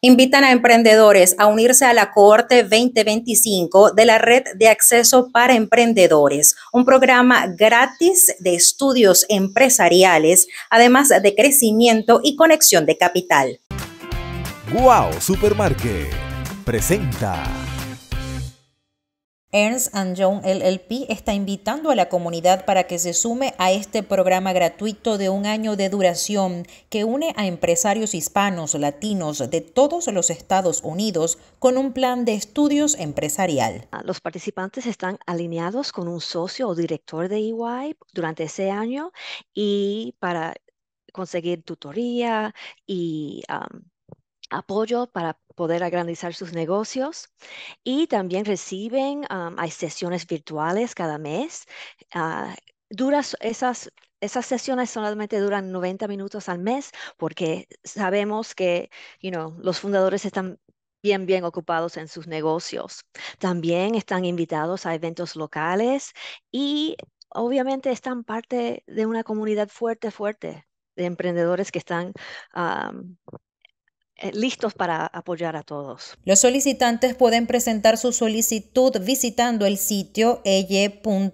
Invitan a emprendedores a unirse a la cohorte 2025 de la Red de Acceso para Emprendedores, un programa gratis de estudios empresariales, además de crecimiento y conexión de capital. ¡Wow! Supermarket presenta. Ernst Young LLP está invitando a la comunidad para que se sume a este programa gratuito de un año de duración que une a empresarios hispanos, latinos de todos los Estados Unidos con un plan de estudios empresarial. Ah, los participantes están alineados con un socio o director de EY durante ese año y para conseguir tutoría y apoyo para poder agrandizar sus negocios y también reciben, hay sesiones virtuales cada mes. Ah, duras esas esas sesiones solamente duran 90 minutos al mes porque sabemos que los fundadores están bien, bien ocupados en sus negocios. También están invitados a eventos locales y obviamente están parte de una comunidad fuerte, fuerte de emprendedores que están eh, listos para apoyar a todos. Los solicitantes pueden presentar su solicitud visitando el sitio eye.com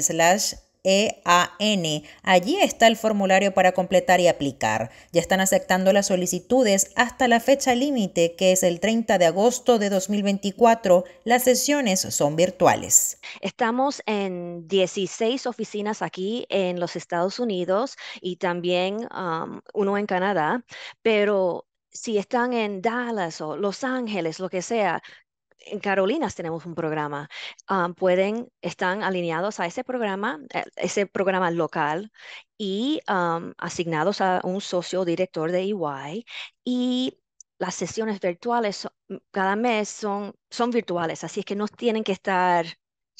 slash EAN. Allí está el formulario para completar y aplicar. Ya están aceptando las solicitudes hasta la fecha límite, que es el 30 de agosto de 2024. Las sesiones son virtuales. Estamos en 16 oficinas aquí en los Estados Unidos y también um, uno en Canadá, pero si están en Dallas o Los Ángeles, lo que sea, en Carolinas tenemos un programa. Ah, pueden, están alineados a ese programa, eh, ese programa local y asignados a un socio director de EY y las sesiones virtuales cada mes son, son virtuales, así es que no tienen que estar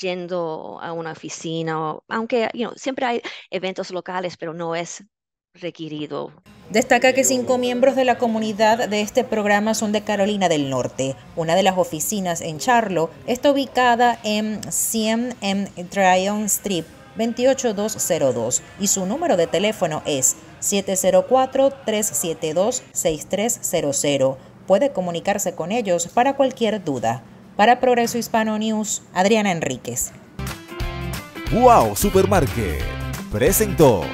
yendo a una oficina, aunque you know, siempre hay eventos locales, pero no es requerido Destaca que cinco miembros de la comunidad de este programa son de Carolina del Norte. Una de las oficinas en Charlo está ubicada en 100 M Tryon Street, 28202 y su número de teléfono es 704-372-6300. Puede comunicarse con ellos para cualquier duda. Para Progreso Hispano News, Adriana Enríquez. ¡Wow! Supermarket presentó.